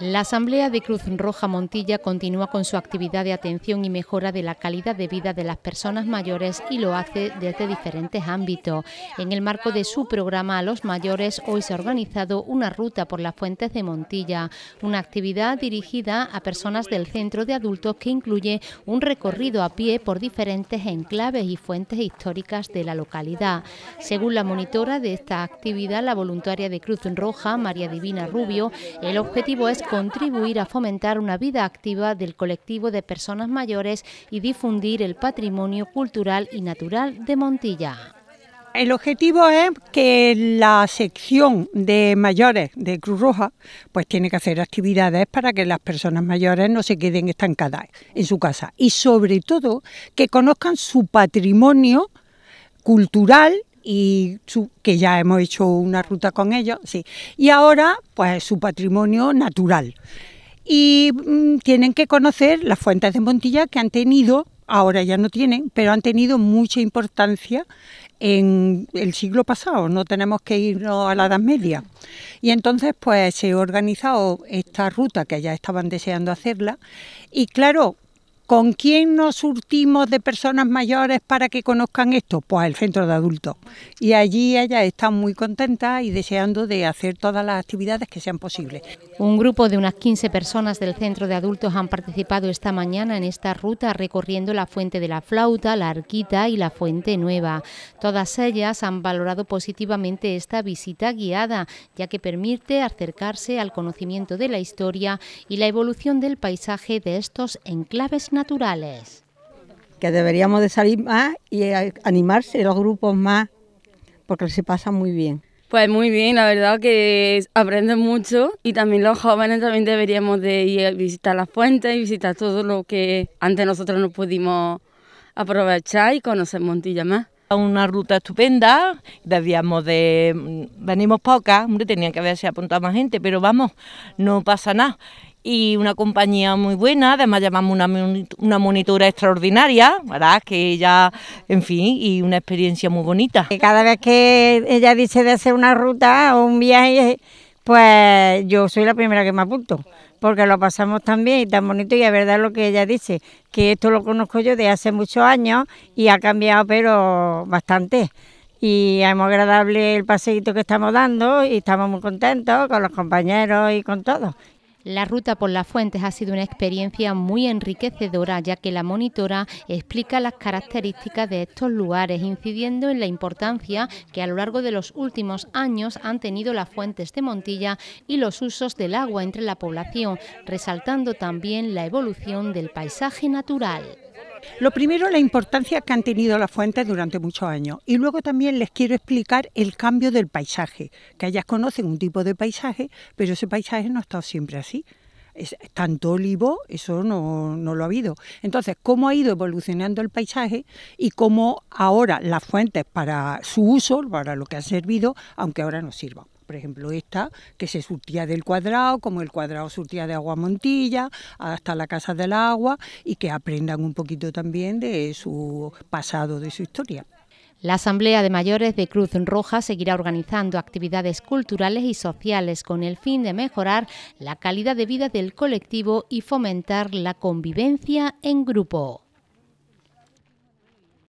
La Asamblea de Cruz Roja Montilla continúa con su actividad de atención y mejora de la calidad de vida de las personas mayores y lo hace desde diferentes ámbitos. En el marco de su programa a los mayores, hoy se ha organizado una ruta por las fuentes de Montilla, una actividad dirigida a personas del centro de adultos que incluye un recorrido a pie por diferentes enclaves y fuentes históricas de la localidad. Según la monitora de esta actividad, la voluntaria de Cruz Roja, María Divina Rubio, el objetivo es contribuir a fomentar una vida activa del colectivo de personas mayores y difundir el patrimonio cultural y natural de Montilla. El objetivo es que la sección de mayores de Cruz Roja pues tiene que hacer actividades para que las personas mayores no se queden estancadas en su casa y sobre todo que conozcan su patrimonio cultural y que ya hemos hecho una ruta con ellos, sí. Y ahora, pues su patrimonio natural. Y mm, tienen que conocer las fuentes de Montilla que han tenido, ahora ya no tienen, pero han tenido mucha importancia en el siglo pasado, no tenemos que irnos a la Edad Media. Y entonces pues se ha organizado esta ruta que ya estaban deseando hacerla y claro, ¿Con quién nos surtimos de personas mayores para que conozcan esto? Pues el centro de adultos. Y allí ella está muy contenta y deseando de hacer todas las actividades que sean posibles. Un grupo de unas 15 personas del centro de adultos han participado esta mañana en esta ruta recorriendo la Fuente de la Flauta, la Arquita y la Fuente Nueva. Todas ellas han valorado positivamente esta visita guiada, ya que permite acercarse al conocimiento de la historia y la evolución del paisaje de estos enclaves naturales. Que deberíamos de salir más y eh, animarse los grupos más, porque se pasa muy bien. Pues muy bien, la verdad que aprenden mucho y también los jóvenes también deberíamos de ir a visitar las fuentes y visitar todo lo que antes nosotros no pudimos aprovechar y conocer Montilla más. Una ruta estupenda, debíamos de... Mm, venimos pocas, hombre, tenía que haberse apuntado más gente, pero vamos, no pasa nada y una compañía muy buena, además llamamos una, una monitora extraordinaria, ¿verdad? Que ella, en fin, y una experiencia muy bonita. Cada vez que ella dice de hacer una ruta o un viaje, pues yo soy la primera que me apunto, porque lo pasamos tan bien y tan bonito y es verdad lo que ella dice, que esto lo conozco yo de hace muchos años y ha cambiado pero bastante y es muy agradable el paseíto que estamos dando y estamos muy contentos con los compañeros y con todos. La ruta por las fuentes ha sido una experiencia muy enriquecedora ya que la monitora explica las características de estos lugares, incidiendo en la importancia que a lo largo de los últimos años han tenido las fuentes de Montilla y los usos del agua entre la población, resaltando también la evolución del paisaje natural. Lo primero, la importancia que han tenido las fuentes durante muchos años. Y luego también les quiero explicar el cambio del paisaje, que ellas conocen un tipo de paisaje, pero ese paisaje no ha estado siempre así. Es, tanto olivo, eso no, no, lo ha habido. Entonces, cómo ha ido evolucionando el paisaje y cómo ahora las fuentes para su uso, para lo que han servido, aunque ahora no sirvan por ejemplo esta, que se surtía del cuadrado, como el cuadrado surtía de agua montilla, hasta la casa del agua, y que aprendan un poquito también de su pasado, de su historia. La Asamblea de Mayores de Cruz Roja seguirá organizando actividades culturales y sociales con el fin de mejorar la calidad de vida del colectivo y fomentar la convivencia en grupo.